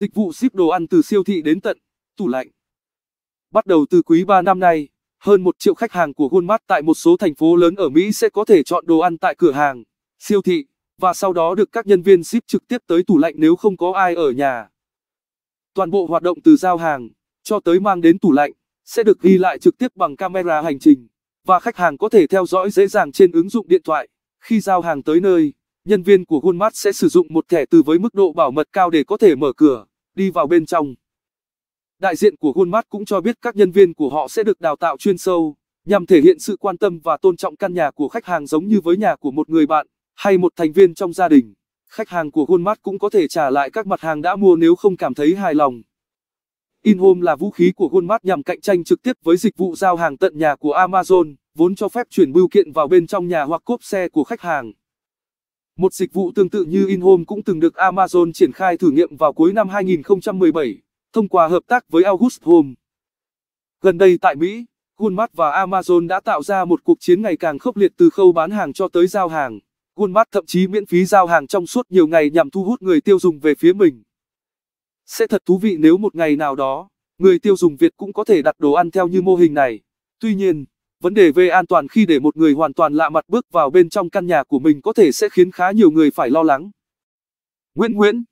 Dịch vụ ship đồ ăn từ siêu thị đến tận tủ lạnh. Bắt đầu từ quý 3 năm nay, hơn 1 triệu khách hàng của Walmart tại một số thành phố lớn ở Mỹ sẽ có thể chọn đồ ăn tại cửa hàng, siêu thị và sau đó được các nhân viên ship trực tiếp tới tủ lạnh nếu không có ai ở nhà. Toàn bộ hoạt động từ giao hàng cho tới mang đến tủ lạnh sẽ được ghi lại trực tiếp bằng camera hành trình và khách hàng có thể theo dõi dễ dàng trên ứng dụng điện thoại. Khi giao hàng tới nơi, nhân viên của Walmart sẽ sử dụng một thẻ từ với mức độ bảo mật cao để có thể mở cửa đi vào bên trong. Đại diện của Walmart cũng cho biết các nhân viên của họ sẽ được đào tạo chuyên sâu, nhằm thể hiện sự quan tâm và tôn trọng căn nhà của khách hàng giống như với nhà của một người bạn hay một thành viên trong gia đình. Khách hàng của Walmart cũng có thể trả lại các mặt hàng đã mua nếu không cảm thấy hài lòng. InHome là vũ khí của Walmart nhằm cạnh tranh trực tiếp với dịch vụ giao hàng tận nhà của Amazon, vốn cho phép chuyển bưu kiện vào bên trong nhà hoặc cốp xe của khách hàng. Một dịch vụ tương tự như InHome cũng từng được Amazon triển khai thử nghiệm vào cuối năm 2017, thông qua hợp tác với August Home. Gần đây tại Mỹ, Walmart và Amazon đã tạo ra một cuộc chiến ngày càng khốc liệt từ khâu bán hàng cho tới giao hàng. Walmart thậm chí miễn phí giao hàng trong suốt nhiều ngày nhằm thu hút người tiêu dùng về phía mình. Sẽ thật thú vị nếu một ngày nào đó, người tiêu dùng Việt cũng có thể đặt đồ ăn theo như mô hình này. Tuy nhiên, Vấn đề về an toàn khi để một người hoàn toàn lạ mặt bước vào bên trong căn nhà của mình có thể sẽ khiến khá nhiều người phải lo lắng. Nguyễn Nguyễn